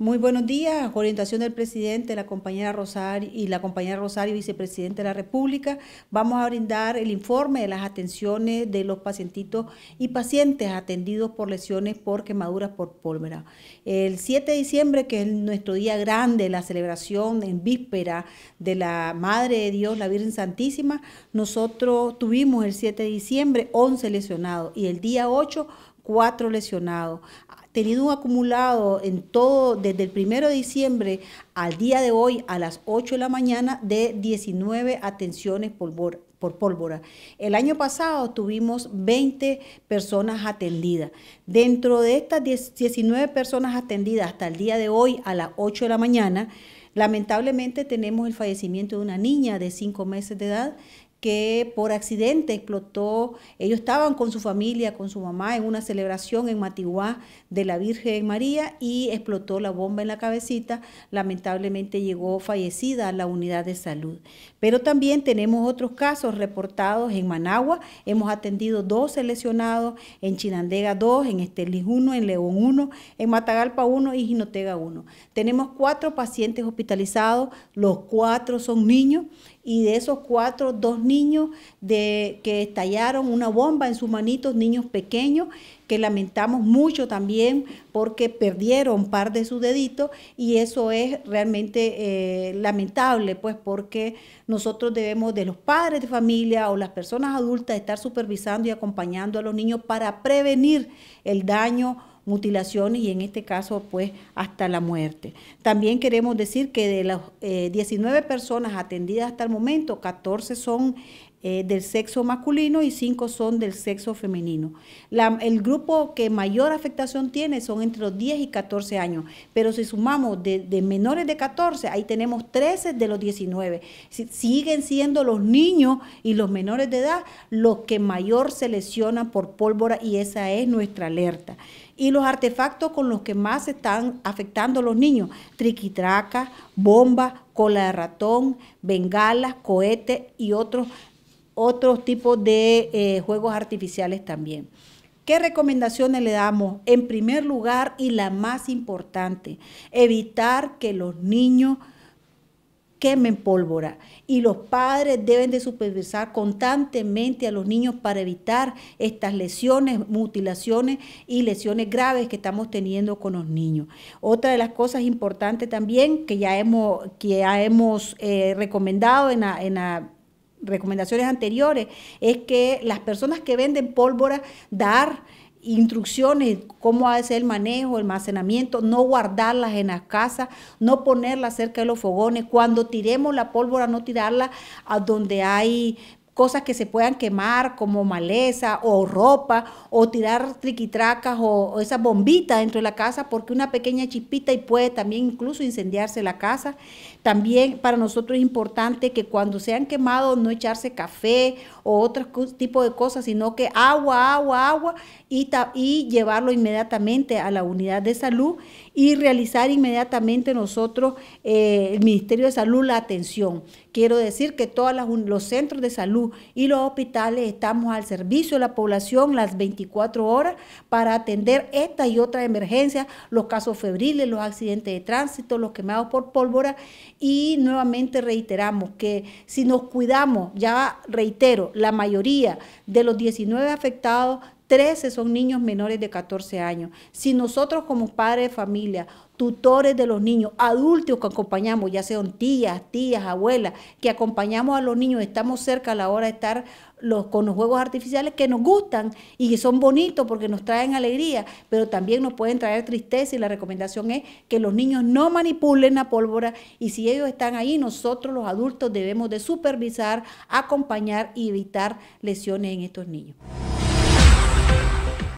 Muy buenos días, orientación del presidente, la compañera Rosario y la compañera Rosario, vicepresidente de la República. Vamos a brindar el informe de las atenciones de los pacientitos y pacientes atendidos por lesiones por quemaduras por pólvora. El 7 de diciembre, que es nuestro día grande, la celebración en víspera de la Madre de Dios, la Virgen Santísima, nosotros tuvimos el 7 de diciembre 11 lesionados y el día 8 cuatro lesionados, tenido un acumulado en todo desde el 1 de diciembre al día de hoy a las 8 de la mañana de 19 atenciones por, por pólvora. El año pasado tuvimos 20 personas atendidas. Dentro de estas 19 personas atendidas hasta el día de hoy a las 8 de la mañana, lamentablemente tenemos el fallecimiento de una niña de 5 meses de edad que por accidente explotó. Ellos estaban con su familia, con su mamá, en una celebración en Matiguá de la Virgen María y explotó la bomba en la cabecita. Lamentablemente llegó fallecida a la unidad de salud. Pero también tenemos otros casos reportados en Managua. Hemos atendido dos lesionados, en Chinandega 2, en Esteliz 1, en León 1, en Matagalpa 1 y Ginotega 1. Tenemos cuatro pacientes hospitalizados, los cuatro son niños y de esos cuatro, dos niños de, que estallaron una bomba en sus manitos, niños pequeños, que lamentamos mucho también porque perdieron par de sus deditos y eso es realmente eh, lamentable, pues porque nosotros debemos de los padres de familia o las personas adultas estar supervisando y acompañando a los niños para prevenir el daño mutilaciones y en este caso pues hasta la muerte. También queremos decir que de las 19 eh, personas atendidas hasta el momento, 14 son eh, del sexo masculino y 5 son del sexo femenino. el grupo que mayor afectación tiene son entre los 10 y 14 años, pero si sumamos de, menores de 14, ahí tenemos 13 de los 19. siguen siendo los niños y los menores de edad los que mayor se lesionan por pólvora y esa es nuestra alerta. Y los artefactos con los que más están afectando los niños, triquitracas, bomba, cola de ratón, bengalas, cohetes y otros otros tipos de eh, juegos artificiales también. ¿Qué recomendaciones le damos? En primer lugar, y la más importante, evitar que los niños quemen pólvora y los padres deben de supervisar constantemente a los niños para evitar estas lesiones, mutilaciones y lesiones graves que estamos teniendo con los niños. Otra de las cosas importantes también que ya hemos, que hemos eh, recomendado en la recomendaciones anteriores, es que las personas que venden pólvora dar instrucciones, cómo hacer el manejo, el almacenamiento, no guardarlas en las casas, no ponerlas cerca de los fogones, cuando tiremos la pólvora no tirarla a donde hay cosas que se puedan quemar como maleza o ropa o tirar triquitracas o, esas bombitas dentro de la casa porque una pequeña chispita y puede también incluso incendiarse la casa. También para nosotros es importante que cuando sean quemados no echarse café o otro tipo de cosas, sino que agua, agua, agua y, llevarlo inmediatamente a la unidad de salud y realizar inmediatamente nosotros, eh, el Ministerio de Salud, la atención. Quiero decir que todos los centros de salud y los hospitales estamos al servicio de la población las 24 horas para atender esta y otra emergencia, los casos febriles, los accidentes de tránsito, los quemados por pólvora y nuevamente reiteramos que si nos cuidamos, ya reitero, la mayoría de los 19 afectados 13 son niños menores de 14 años. Si nosotros como padres de familia tutores de los niños, adultos que acompañamos, ya sean tías, tías, abuelas, que acompañamos a los niños, estamos cerca a la hora de estar los, con los juegos artificiales que nos gustan y que son bonitos porque nos traen alegría, pero también nos pueden traer tristeza y la recomendación es que los niños no manipulen la pólvora y si ellos están ahí, nosotros los adultos debemos de supervisar, acompañar y evitar lesiones en estos niños.